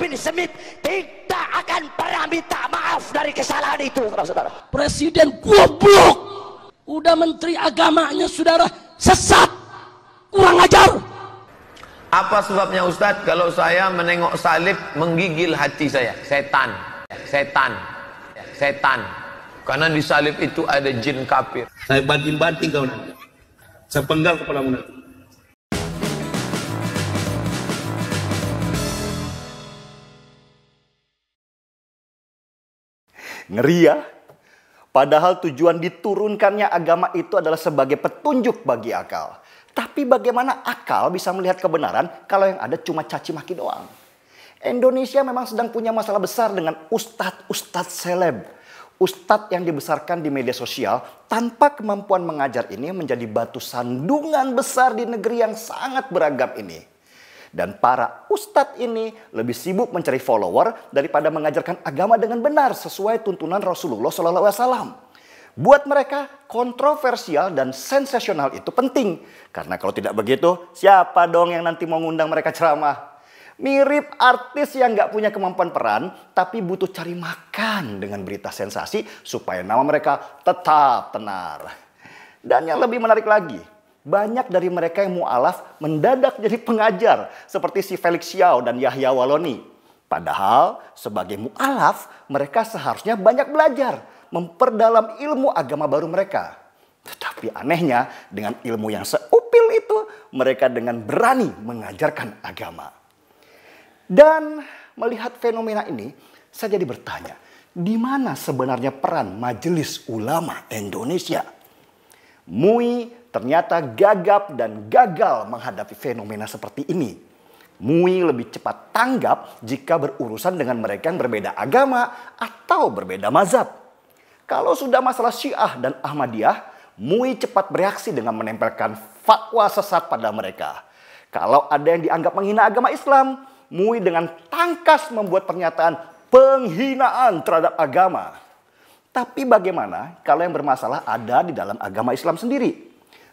bin Smith tidak akan pernah minta maaf dari kesalahan itu, saudara-saudara. Presiden goblok. Udah menteri agamanya, saudara, sesat. Kurang ajar. Apa sebabnya Ustadz kalau saya menengok salib menggigil hati saya? Setan. Setan. Setan. Karena di salib itu ada jin kafir. Saya banting-banting kau nanti. Saya penggal kepalamu nanti. Ngeri ya? Padahal tujuan diturunkannya agama itu adalah sebagai petunjuk bagi akal. Tapi bagaimana akal bisa melihat kebenaran kalau yang ada cuma caci maki doang? Indonesia memang sedang punya masalah besar dengan ustadz-ustadz seleb. Ustadz yang dibesarkan di media sosial tanpa kemampuan mengajar ini menjadi batu sandungan besar di negeri yang sangat beragam ini. Dan para ustadz ini lebih sibuk mencari follower daripada mengajarkan agama dengan benar sesuai tuntunan Rasulullah SAW. Buat mereka, kontroversial dan sensasional itu penting. Karena kalau tidak begitu, siapa dong yang nanti mau ngundang mereka ceramah? Mirip artis yang nggak punya kemampuan peran, tapi butuh cari makan dengan berita sensasi supaya nama mereka tetap tenar. Dan yang lebih menarik lagi, banyak dari mereka yang mualaf mendadak jadi pengajar seperti si Felix Xiao dan Yahya Waloni. Padahal sebagai mualaf mereka seharusnya banyak belajar, memperdalam ilmu agama baru mereka. Tetapi anehnya dengan ilmu yang seupil itu mereka dengan berani mengajarkan agama. Dan melihat fenomena ini saya jadi bertanya, di mana sebenarnya peran Majelis Ulama Indonesia? MUI ternyata gagap dan gagal menghadapi fenomena seperti ini. MUI lebih cepat tanggap jika berurusan dengan mereka yang berbeda agama atau berbeda mazhab. Kalau sudah masalah Syiah dan Ahmadiyah, MUI cepat bereaksi dengan menempelkan fatwa sesat pada mereka. Kalau ada yang dianggap menghina agama Islam, MUI dengan tangkas membuat pernyataan penghinaan terhadap agama. Tapi bagaimana kalau yang bermasalah ada di dalam agama Islam sendiri?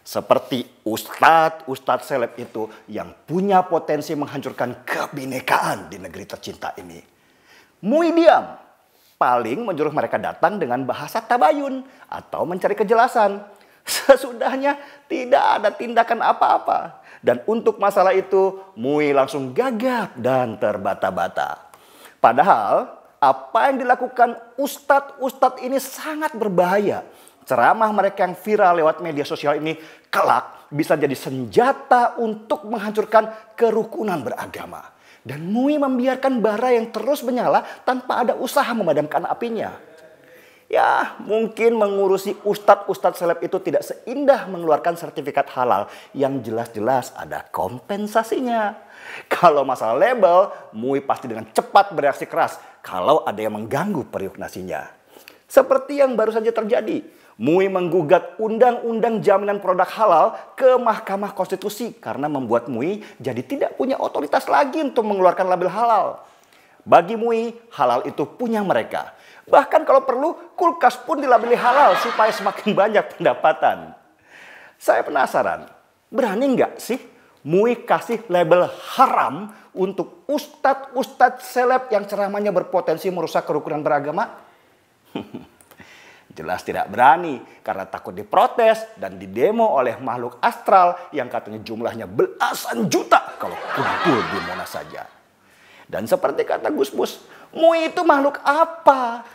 Seperti ustadz-ustadz seleb itu yang punya potensi menghancurkan kebinekaan di negeri tercinta ini. Mui diam, paling menjuruh mereka datang dengan bahasa tabayun atau mencari kejelasan. Sesudahnya tidak ada tindakan apa-apa. Dan untuk masalah itu Mui langsung gagap dan terbata-bata. Padahal apa yang dilakukan ustadz-ustadz ini sangat berbahaya ceramah mereka yang viral lewat media sosial ini kelak bisa jadi senjata untuk menghancurkan kerukunan beragama. Dan Mui membiarkan bara yang terus menyala tanpa ada usaha memadamkan apinya. Ya, mungkin mengurusi ustadz-ustadz seleb itu tidak seindah mengeluarkan sertifikat halal yang jelas-jelas ada kompensasinya. Kalau masalah label, MUI pasti dengan cepat bereaksi keras kalau ada yang mengganggu periuk nasinya. Seperti yang baru saja terjadi, MUI menggugat Undang-Undang Jaminan Produk Halal ke Mahkamah Konstitusi karena membuat MUI jadi tidak punya otoritas lagi untuk mengeluarkan label halal. Bagi MUI, halal itu punya mereka. Bahkan kalau perlu, kulkas pun dilabeli halal supaya semakin banyak pendapatan. Saya penasaran, berani nggak sih MUI kasih label haram untuk ustadz-ustadz seleb yang ceramahnya berpotensi merusak kerukunan beragama? Jelas tidak berani karena takut diprotes dan didemo oleh makhluk astral yang katanya jumlahnya belasan juta kalau kumpul di mana saja. Dan seperti kata Gus Bus, mu itu makhluk apa?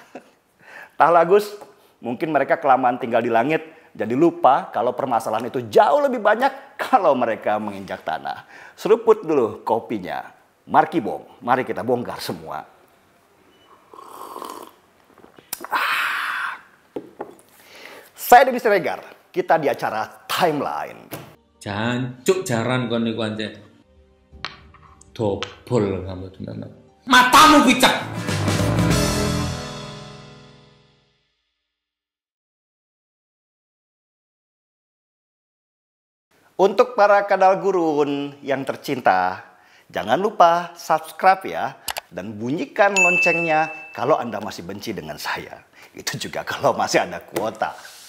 Tahlah Gus, mungkin mereka kelamaan tinggal di langit jadi lupa kalau permasalahan itu jauh lebih banyak kalau mereka menginjak tanah. Seruput dulu kopinya. Marki Bong. mari kita bongkar semua. Saya Debbie Siregar, kita di acara Timeline. Jancuk jaran kau nih anjen. Dobol kamu tuh teman Matamu picak. Untuk para kadal gurun yang tercinta, jangan lupa subscribe ya dan bunyikan loncengnya kalau Anda masih benci dengan saya. Itu juga kalau masih ada kuota.